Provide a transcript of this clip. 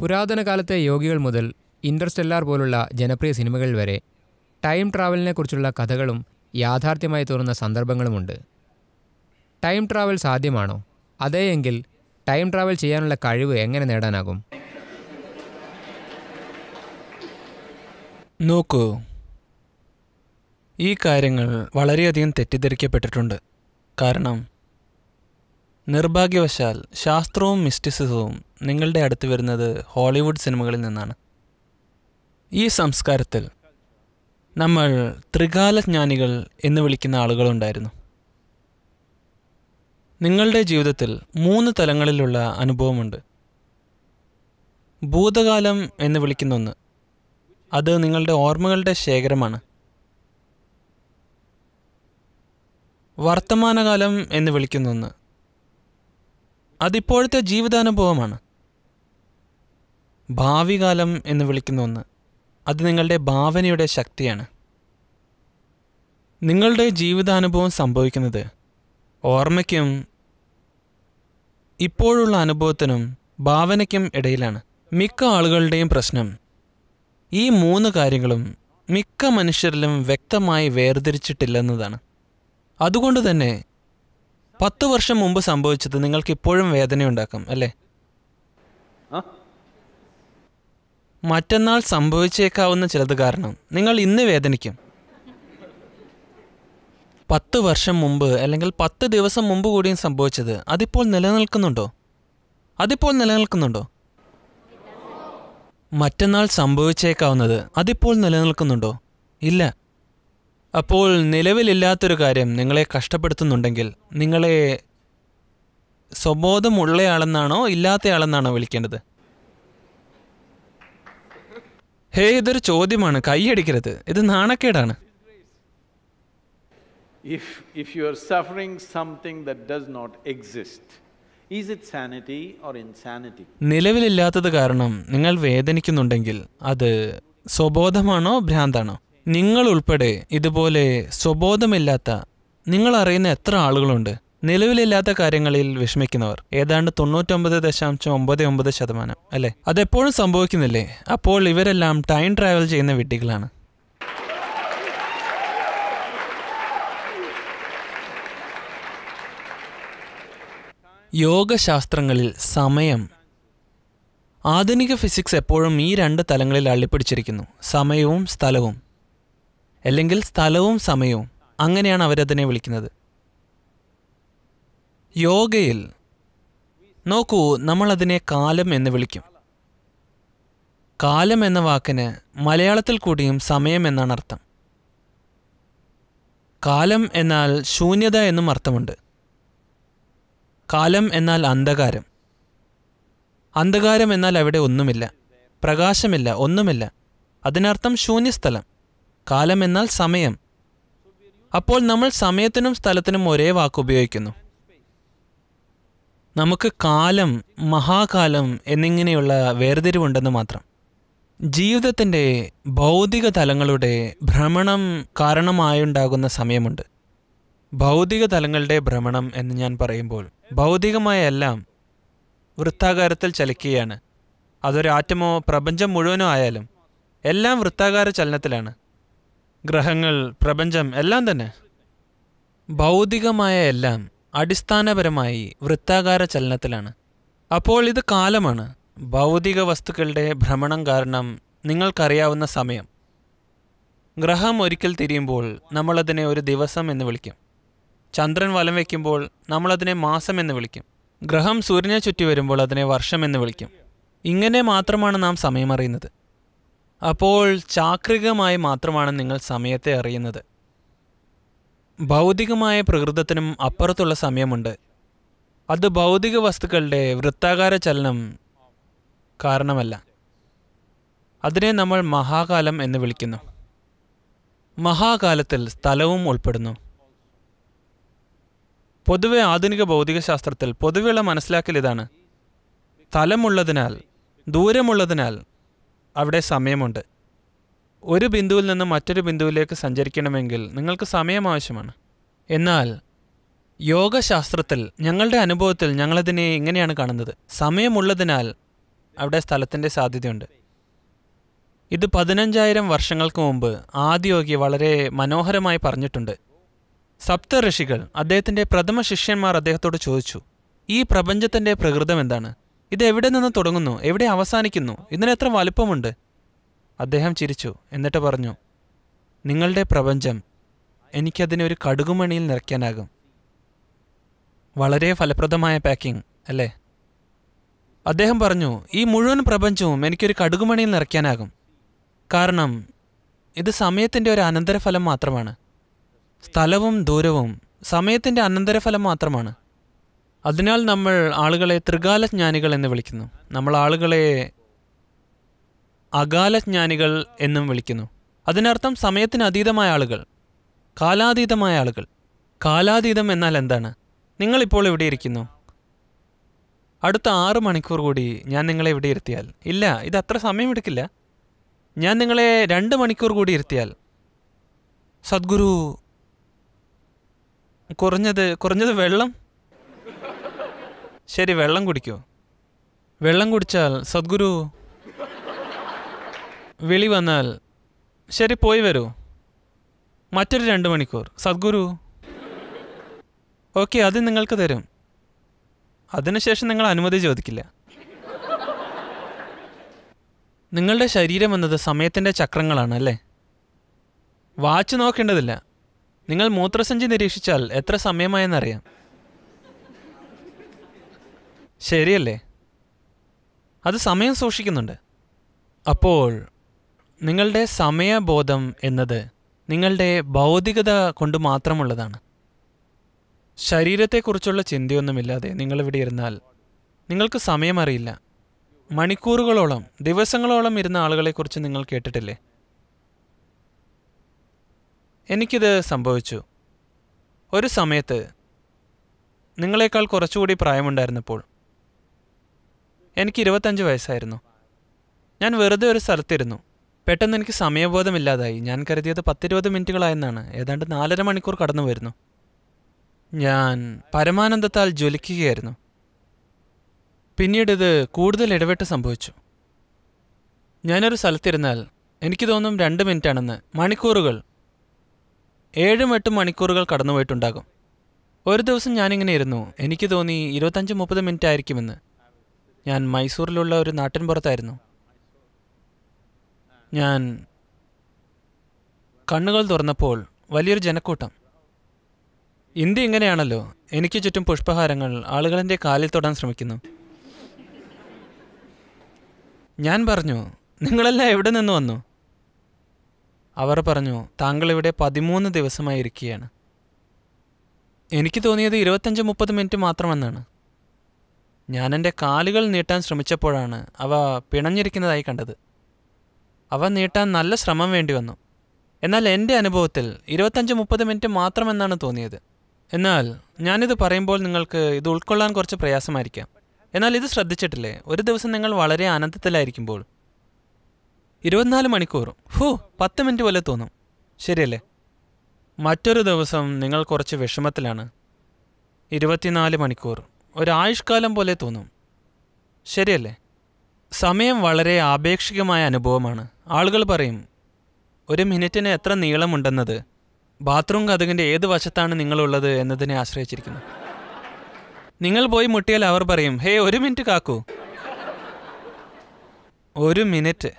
പുരാതന കാലത്തെ യോഗികൾ മുതൽ ഇൻ്റർസ്റ്റെല്ലാർ പോലുള്ള ജനപ്രിയ സിനിമകൾ വരെ ടൈം ട്രാവലിനെക്കുറിച്ചുള്ള കഥകളും യാഥാർത്ഥ്യമായി തോന്നുന്ന സന്ദർഭങ്ങളുമുണ്ട് ടൈം ട്രാവൽ സാധ്യമാണോ അതേയെങ്കിൽ ടൈം ട്രാവൽ ചെയ്യാനുള്ള കഴിവ് എങ്ങനെ നേടാനാകും നോക്കൂ ഈ കാര്യങ്ങൾ വളരെയധികം തെറ്റിദ്ധരിക്കപ്പെട്ടിട്ടുണ്ട് കാരണം നിർഭാഗ്യവശാൽ ശാസ്ത്രവും മിസ്റ്റിസിസവും നിങ്ങളുടെ അടുത്ത് വരുന്നത് ഹോളിവുഡ് സിനിമകളിൽ നിന്നാണ് ഈ സംസ്കാരത്തിൽ നമ്മൾ ത്രികാലജ്ഞാനികൾ എന്ന് വിളിക്കുന്ന ആളുകളുണ്ടായിരുന്നു നിങ്ങളുടെ ജീവിതത്തിൽ മൂന്ന് തലങ്ങളിലുള്ള അനുഭവമുണ്ട് ഭൂതകാലം എന്ന് വിളിക്കുന്ന ഒന്ന് അത് നിങ്ങളുടെ ഓർമ്മകളുടെ ശേഖരമാണ് വർത്തമാനകാലം എന്ന് വിളിക്കുന്ന ഒന്ന് അതിപ്പോഴത്തെ ജീവിതാനുഭവമാണ് ഭാവി കാലം എന്ന് വിളിക്കുന്ന ഒന്ന് അത് നിങ്ങളുടെ ഭാവനയുടെ ശക്തിയാണ് നിങ്ങളുടെ ജീവിതാനുഭവം സംഭവിക്കുന്നത് ഓർമ്മയ്ക്കും ഇപ്പോഴുള്ള അനുഭവത്തിനും ഭാവനയ്ക്കും ഇടയിലാണ് മിക്ക ആളുകളുടെയും പ്രശ്നം ഈ മൂന്ന് കാര്യങ്ങളും മിക്ക മനുഷ്യരിലും വ്യക്തമായി വേർതിരിച്ചിട്ടില്ലെന്നതാണ് അതുകൊണ്ട് തന്നെ പത്ത് വർഷം മുമ്പ് സംഭവിച്ചത് നിങ്ങൾക്ക് ഇപ്പോഴും വേദനയുണ്ടാക്കും അല്ലേ മറ്റന്നാൾ സംഭവിച്ചേക്കാവുന്ന ചിലത് കാരണം നിങ്ങൾ ഇന്ന് വേദനിക്കും പത്ത് വർഷം മുമ്പ് അല്ലെങ്കിൽ പത്ത് ദിവസം മുമ്പ് കൂടിയും സംഭവിച്ചത് അതിപ്പോൾ നിലനിൽക്കുന്നുണ്ടോ അതിപ്പോൾ നിലനിൽക്കുന്നുണ്ടോ മറ്റന്നാൾ സംഭവിച്ചേക്കാവുന്നത് അതിപ്പോൾ നിലനിൽക്കുന്നുണ്ടോ ഇല്ല അപ്പോൾ നിലവിലില്ലാത്തൊരു കാര്യം നിങ്ങളെ കഷ്ടപ്പെടുത്തുന്നുണ്ടെങ്കിൽ നിങ്ങളെ സ്വബോധമുള്ളയാളെന്നാണോ ഇല്ലാത്തയാളെന്നാണോ വിളിക്കേണ്ടത് ഹേ ഇതൊരു ചോദ്യമാണ് കൈയടിക്കരുത് ഇത് നാണക്കേടാണ് if if you are suffering something that does not exist is it sanity or insanity നിലവിലില്ലാത്തത് കാരണം നിങ്ങൾ വേദനിക്കുന്നുണ്ടെങ്കിൽ അത് സ്വബോധമാണോ ഭ്രാന്താണോ നിങ്ങളുൾപ്പെടെ ഇതുപോലെ സ്വബോധമില്ലാത്ത നിങ്ങൾ അറിയുന്ന എത്ര ആളുകളുണ്ട് നിലവിലില്ലാത്ത കാര്യങ്ങളിൽ വിഷമിക്കുന്നവർ ഏതാണ്ട് തൊണ്ണൂറ്റൊമ്പത് ദശാംശം ഒമ്പത് ഒമ്പത് ശതമാനം അല്ലെ അതെപ്പോഴും സംഭവിക്കുന്നില്ലേ അപ്പോൾ ഇവരെല്ലാം ടൈം ട്രാവൽ ചെയ്യുന്ന വിഡ്ഢികളാണ് യോഗശാസ്ത്രങ്ങളിൽ സമയം ആധുനിക ഫിസിക്സ് എപ്പോഴും ഈ രണ്ട് തലങ്ങളിൽ അള്ളിപ്പിടിച്ചിരിക്കുന്നു സമയവും സ്ഥലവും അല്ലെങ്കിൽ സ്ഥലവും സമയവും അങ്ങനെയാണ് അവരതിനെ വിളിക്കുന്നത് യോഗയിൽ നോക്കൂ നമ്മളതിനെ കാലം എന്ന് വിളിക്കും കാലം എന്ന വാക്കിന് മലയാളത്തിൽ കൂടിയും സമയം എന്നാണ് അർത്ഥം കാലം എന്നാൽ ശൂന്യത എന്നും അർത്ഥമുണ്ട് കാലം എന്നാൽ അന്ധകാരം അന്ധകാരം എന്നാൽ അവിടെ ഒന്നുമില്ല പ്രകാശമില്ല ഒന്നുമില്ല അതിനർത്ഥം ശൂന്യസ്ഥലം കാലം എന്നാൽ സമയം അപ്പോൾ നമ്മൾ സമയത്തിനും സ്ഥലത്തിനും ഒരേ വാക്ക് ഉപയോഗിക്കുന്നു നമുക്ക് കാലം മഹാകാലം എന്നിങ്ങനെയുള്ള വേർതിരിവുണ്ടെന്ന് മാത്രം ജീവിതത്തിൻ്റെ ഭൗതിക തലങ്ങളുടെ ഭ്രമണം കാരണമായുണ്ടാകുന്ന സമയമുണ്ട് ഭൗതിക തലങ്ങളുടെ ഭ്രമണം എന്ന് ഞാൻ പറയുമ്പോൾ ഭൗതികമായ എല്ലാം വൃത്താകാരത്തിൽ ചലിക്കുകയാണ് അതൊരു പ്രപഞ്ചം മുഴുവനോ ആയാലും എല്ലാം വൃത്താകാര ചലനത്തിലാണ് ഗ്രഹങ്ങൾ പ്രപഞ്ചം എല്ലാം തന്നെ ഭൗതികമായ എല്ലാം അടിസ്ഥാനപരമായി വൃത്താകാര ചലനത്തിലാണ് അപ്പോൾ ഇത് കാലമാണ് ഭൗതിക വസ്തുക്കളുടെ ഭ്രമണം കാരണം നിങ്ങൾക്കറിയാവുന്ന സമയം ഗ്രഹം ഒരിക്കൽ തിരിയുമ്പോൾ നമ്മളതിനെ ഒരു ദിവസം എന്ന് വിളിക്കും ചന്ദ്രൻ വലം വയ്ക്കുമ്പോൾ നമ്മളതിനെ മാസം എന്ന് വിളിക്കും ഗ്രഹം സൂര്യനെ ചുറ്റി വരുമ്പോൾ അതിനെ വർഷം എന്ന് വിളിക്കും ഇങ്ങനെ മാത്രമാണ് നാം സമയം അറിയുന്നത് അപ്പോൾ ചാക്രികമായി മാത്രമാണ് നിങ്ങൾ സമയത്തെ അറിയുന്നത് ഭൗതികമായ പ്രകൃതത്തിനും അപ്പുറത്തുള്ള സമയമുണ്ട് അത് ഭൗതിക വസ്തുക്കളുടെ വൃത്താകാര ചലനം കാരണമല്ല അതിനെ നമ്മൾ മഹാകാലം എന്ന് വിളിക്കുന്നു മഹാകാലത്തിൽ സ്ഥലവും ഉൾപ്പെടുന്നു പൊതുവെ ആധുനിക ഭൗതികശാസ്ത്രത്തിൽ പൊതുവെയുള്ള മനസ്സിലാക്കൽ ഇതാണ് സ്ഥലമുള്ളതിനാൽ ദൂരമുള്ളതിനാൽ അവിടെ സമയമുണ്ട് ഒരു ബിന്ദുവിൽ നിന്ന് മറ്റൊരു ബിന്ദുവിലേക്ക് സഞ്ചരിക്കണമെങ്കിൽ നിങ്ങൾക്ക് സമയം ആവശ്യമാണ് എന്നാൽ യോഗശാസ്ത്രത്തിൽ ഞങ്ങളുടെ അനുഭവത്തിൽ ഞങ്ങളതിനെ ഇങ്ങനെയാണ് കാണുന്നത് സമയമുള്ളതിനാൽ അവിടെ സ്ഥലത്തിൻ്റെ സാധ്യതയുണ്ട് ഇത് പതിനഞ്ചായിരം വർഷങ്ങൾക്ക് മുമ്പ് ആദിയോഗി വളരെ മനോഹരമായി പറഞ്ഞിട്ടുണ്ട് സപ്ത ഋഷികൾ അദ്ദേഹത്തിൻ്റെ പ്രഥമ ശിഷ്യന്മാർ അദ്ദേഹത്തോട് ചോദിച്ചു ഈ പ്രപഞ്ചത്തിൻ്റെ പ്രകൃതം എന്താണ് ഇത് എവിടെ നിന്ന് തുടങ്ങുന്നു എവിടെ അവസാനിക്കുന്നു ഇതിന് എത്ര വലുപ്പമുണ്ട് അദ്ദേഹം ചിരിച്ചു എന്നിട്ട് പറഞ്ഞു നിങ്ങളുടെ പ്രപഞ്ചം എനിക്കതിനെ ഒരു കടുകുമണിയിൽ നിറയ്ക്കാനാകും വളരെ ഫലപ്രദമായ പാക്കിംഗ് അല്ലേ അദ്ദേഹം പറഞ്ഞു ഈ മുഴുവൻ പ്രപഞ്ചവും എനിക്കൊരു കടുകുമണിയിൽ നിറയ്ക്കാനാകും കാരണം ഇത് സമയത്തിൻ്റെ ഒരു അനന്തരഫലം മാത്രമാണ് സ്ഥലവും ദൂരവും സമയത്തിൻ്റെ അനന്തരഫലം മാത്രമാണ് അതിനാൽ നമ്മൾ ആളുകളെ ത്രികാലജ്ഞാനികൾ എന്ന് വിളിക്കുന്നു നമ്മൾ ആളുകളെ അകാലജ്ഞാനികൾ എന്നും വിളിക്കുന്നു അതിനർത്ഥം സമയത്തിന് അതീതമായ ആളുകൾ കാലാതീതമായ ആളുകൾ കാലാതീതം എന്നാൽ എന്താണ് നിങ്ങളിപ്പോൾ ഇവിടെ ഇരിക്കുന്നു അടുത്ത ആറ് മണിക്കൂർ കൂടി ഞാൻ നിങ്ങളെ ഇവിടെ ഇരുത്തിയാൽ ഇല്ല ഇത് അത്ര സമയമെടുക്കില്ല ഞാൻ നിങ്ങളെ രണ്ട് മണിക്കൂർ കൂടി ഇരുത്തിയാൽ സദ്ഗുരു കുറഞ്ഞത് കുറഞ്ഞത് വെള്ളം ശരി വെള്ളം കുടിക്കോ വെള്ളം കുടിച്ചാൽ സദ്ഗുരു വിളി വന്നാൽ ശരി പോയി വരൂ മറ്റൊരു രണ്ട് മണിക്കൂർ സദ്ഗുരു ഓക്കെ അത് നിങ്ങൾക്ക് തരും അതിനുശേഷം നിങ്ങൾ അനുമതി ചോദിക്കില്ല നിങ്ങളുടെ ശരീരം എന്നത് സമയത്തിൻ്റെ ചക്രങ്ങളാണ് അല്ലേ വാച്ച് നോക്കേണ്ടതില്ല നിങ്ങൾ മൂത്രസഞ്ചി നിരീക്ഷിച്ചാൽ എത്ര സമയമായെന്നറിയാം ശരിയല്ലേ അത് സമയം സൂക്ഷിക്കുന്നുണ്ട് അപ്പോൾ നിങ്ങളുടെ സമയബോധം എന്നത് നിങ്ങളുടെ ഭൗതികത കൊണ്ട് മാത്രമുള്ളതാണ് ശരീരത്തെക്കുറിച്ചുള്ള ചിന്തയൊന്നുമില്ലാതെ നിങ്ങളിവിടെ ഇരുന്നാൽ നിങ്ങൾക്ക് സമയമറിയില്ല മണിക്കൂറുകളോളം ദിവസങ്ങളോളം ഇരുന്ന ആളുകളെക്കുറിച്ച് നിങ്ങൾ കേട്ടിട്ടില്ലേ എനിക്കിത് സംഭവിച്ചു ഒരു സമയത്ത് നിങ്ങളെക്കാൾ കുറച്ചുകൂടി പ്രായമുണ്ടായിരുന്നപ്പോൾ എനിക്ക് ഇരുപത്തഞ്ച് വയസ്സായിരുന്നു ഞാൻ വെറുതെ ഒരു സ്ഥലത്തിരുന്നു പെട്ടെന്ന് എനിക്ക് സമയബോധമില്ലാതായി ഞാൻ കരുതിയത് പത്തിരുപത് മിനിറ്റുകളായെന്നാണ് ഏതാണ്ട് നാലര മണിക്കൂർ കടന്നു വരുന്നു ഞാൻ പരമാനന്ദത്താൽ ജ്വലിക്കുകയായിരുന്നു പിന്നീട് ഇത് കൂടുതൽ ഇടപെട്ട് സംഭവിച്ചു ഞാനൊരു സ്ഥലത്തിരുന്നാൽ എനിക്ക് തോന്നും രണ്ട് മിനിറ്റാണെന്ന് മണിക്കൂറുകൾ ഏഴും എട്ടും മണിക്കൂറുകൾ കടന്നുപോയിട്ടുണ്ടാകും ഒരു ദിവസം ഞാനിങ്ങനെ ഇരുന്നു എനിക്ക് തോന്നി ഇരുപത്തഞ്ച് മുപ്പത് മിനിറ്റ് ആയിരിക്കുമെന്ന് ഞാൻ മൈസൂറിലുള്ള ഒരു നാട്ടിൻപുറത്തായിരുന്നു ഞാൻ കണ്ണുകൾ തുറന്നപ്പോൾ വലിയൊരു ജനക്കൂട്ടം ഇന്ത്യ ഇങ്ങനെയാണല്ലോ എനിക്ക് ചുറ്റും പുഷ്പഹാരങ്ങൾ ആളുകളെൻ്റെ കാലിൽ തൊടാൻ ശ്രമിക്കുന്നു ഞാൻ പറഞ്ഞു നിങ്ങളെല്ലാം എവിടെ നിന്ന് വന്നു അവർ പറഞ്ഞു താങ്കൾ ഇവിടെ പതിമൂന്ന് ദിവസമായി ഇരിക്കുകയാണ് എനിക്ക് തോന്നിയത് ഇരുപത്തഞ്ച് മുപ്പത് മിനിറ്റ് മാത്രമെന്നാണ് ഞാൻ എൻ്റെ കാലുകൾ നീട്ടാൻ ശ്രമിച്ചപ്പോഴാണ് അവ പിണഞ്ഞിരിക്കുന്നതായി കണ്ടത് അവ നീട്ടാൻ നല്ല ശ്രമം വേണ്ടി വന്നു എന്നാൽ എൻ്റെ അനുഭവത്തിൽ ഇരുപത്തഞ്ച് മുപ്പത് മിനിറ്റ് മാത്രമെന്നാണ് തോന്നിയത് എന്നാൽ ഞാനിത് പറയുമ്പോൾ നിങ്ങൾക്ക് ഇത് ഉൾക്കൊള്ളാൻ കുറച്ച് പ്രയാസമായിരിക്കാം എന്നാൽ ഇത് ശ്രദ്ധിച്ചിട്ടില്ലേ ഒരു ദിവസം നിങ്ങൾ വളരെ ആനന്ദത്തിലായിരിക്കുമ്പോൾ ഇരുപത്തിനാല് മണിക്കൂർ ഹൂ പത്ത് മിനിറ്റ് പോലെ തോന്നും ശരിയല്ലേ മറ്റൊരു ദിവസം നിങ്ങൾ കുറച്ച് വിഷമത്തിലാണ് ഇരുപത്തിനാല് മണിക്കൂർ ഒരാഴ്ഷ്കാലം പോലെ തോന്നും ശരിയല്ലേ സമയം വളരെ ആപേക്ഷികമായ അനുഭവമാണ് ആളുകൾ പറയും ഒരു മിനിറ്റിന് എത്ര നീളമുണ്ടെന്നത് ബാത്റൂം കഥകിൻ്റെ ഏത് വശത്താണ് നിങ്ങളുള്ളത് എന്നതിനെ ആശ്രയിച്ചിരിക്കുന്നു നിങ്ങൾ പോയി മുട്ടിയാൽ അവർ പറയും ഹേ ഒരു മിനിറ്റ് കാക്കൂ ഒരു മിനിറ്റ്